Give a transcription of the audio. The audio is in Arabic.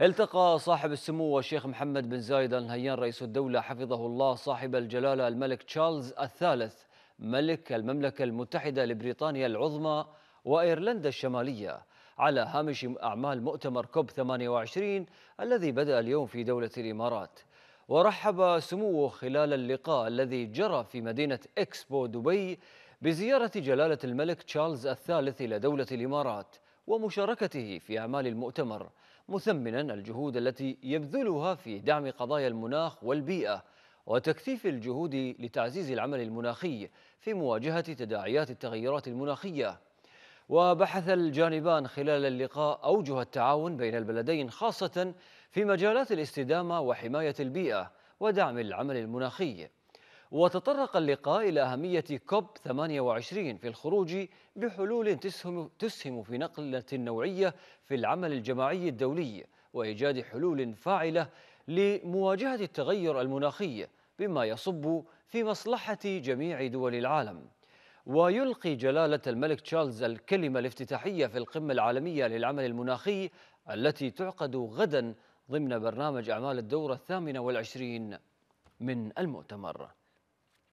التقى صاحب السمو الشيخ محمد بن زايد نهيان رئيس الدولة حفظه الله صاحب الجلالة الملك تشارلز الثالث ملك المملكة المتحدة لبريطانيا العظمى وإيرلندا الشمالية على هامش أعمال مؤتمر كوب 28 الذي بدأ اليوم في دولة الإمارات ورحب سموه خلال اللقاء الذي جرى في مدينة إكسبو دبي بزيارة جلالة الملك تشارلز الثالث إلى دولة الإمارات ومشاركته في أعمال المؤتمر مثمنا الجهود التي يبذلها في دعم قضايا المناخ والبيئة وتكثيف الجهود لتعزيز العمل المناخي في مواجهة تداعيات التغيرات المناخية وبحث الجانبان خلال اللقاء أوجه التعاون بين البلدين خاصة في مجالات الاستدامة وحماية البيئة ودعم العمل المناخي وتطرق اللقاء إلى أهمية كوب 28 في الخروج بحلول تسهم, تسهم في نقلة نوعية في العمل الجماعي الدولي وإيجاد حلول فاعلة لمواجهة التغير المناخي بما يصب في مصلحة جميع دول العالم ويلقي جلالة الملك تشارلز الكلمة الافتتاحية في القمة العالمية للعمل المناخي التي تعقد غدا ضمن برنامج أعمال الدورة الثامنة والعشرين من المؤتمر